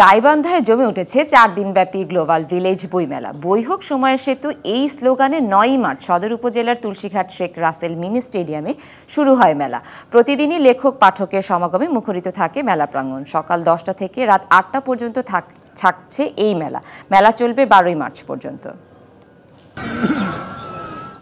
গাইবান্ধায় জমে উঠেছে চার দিনব্যাপী গ্লোবাল ভিলেজ বইমেলা বই হোক সময়ের সেতু এই স্লোগানে নয়ই মার্চ সদর উপজেলার তুলসীঘাট শেখ রাসেল মিনি স্টেডিয়ামে শুরু হয় মেলা প্রতিদিনই লেখক পাঠকের সমাগমে মুখরিত থাকে মেলা প্রাঙ্গণ সকাল দশটা থেকে রাত আটটা পর্যন্ত থাক থাকছে এই মেলা মেলা চলবে বারোই মার্চ পর্যন্ত